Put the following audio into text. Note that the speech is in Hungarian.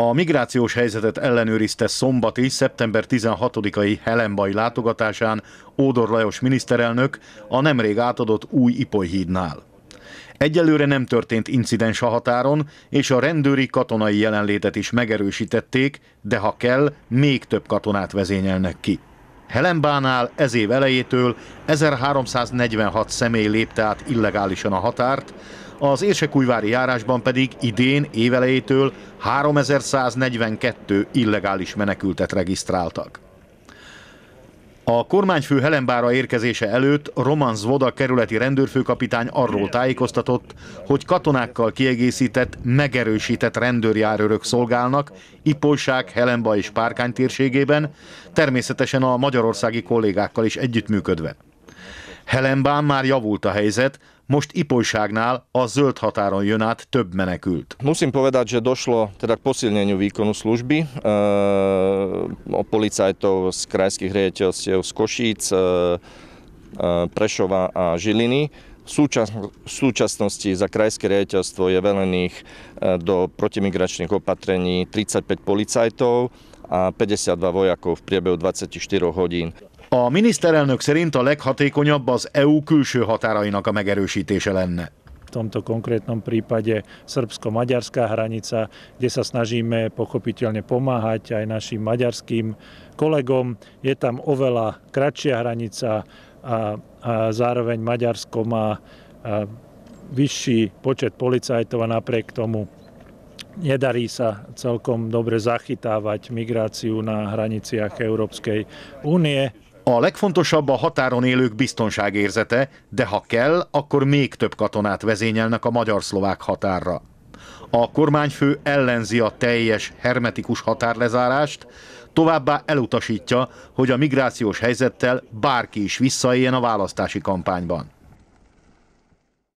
A migrációs helyzetet ellenőrizte szombati, szeptember 16-ai Helenbai látogatásán Ódor Lajos miniszterelnök a nemrég átadott új Ipolyhídnál. Egyelőre nem történt incidens a határon, és a rendőri katonai jelenlétet is megerősítették, de ha kell, még több katonát vezényelnek ki. Helenbánál ez év elejétől 1346 személy lépte át illegálisan a határt, az érsekújvári járásban pedig idén évelejétől 3142 illegális menekültet regisztráltak. A kormányfő Helenbára érkezése előtt Roman Zvoda kerületi rendőrfőkapitány arról tájékoztatott, hogy katonákkal kiegészített, megerősített rendőrjárőrök szolgálnak Ipolság, Helenba és Párkány térségében, természetesen a magyarországi kollégákkal is együttműködve. Helenbán már javult a helyzet, Most Ipolyságnál a zöld határon jön át több menekült. Musím povedať, že došlo teda k posilneniu výkonu služby. E, eh, o policajtov z krajských riaditeľstiev z Košíc, e, Prešova a Žiliny. V súčasnosti za krajské riaditeľstvo je velených do protimigračných opatrení 35 policajtov a 52 vojakov v priebehu 24 hodín. A miniszterelnök szerint a leghatékonyabb az EU külső határainak a megerősítése lenne. V tomto konkrétnom prípade srbsko-maďarská hranica, kde sa snažíme pochopiteľne pomáhať aj našim maďarským kolegom. Je tam oveľa kratšia hranica a, a zároveň Maďarsko má vyšší počet policajtov a napriek tomu nedarí sa celkom dobre zachytávať migráciu na hraniciach Európskej únie. A legfontosabb a határon élők biztonságérzete, de ha kell, akkor még több katonát vezényelnek a magyar-szlovák határra. A kormányfő ellenzi a teljes hermetikus határlezárást, továbbá elutasítja, hogy a migrációs helyzettel bárki is visszaéljen a választási kampányban.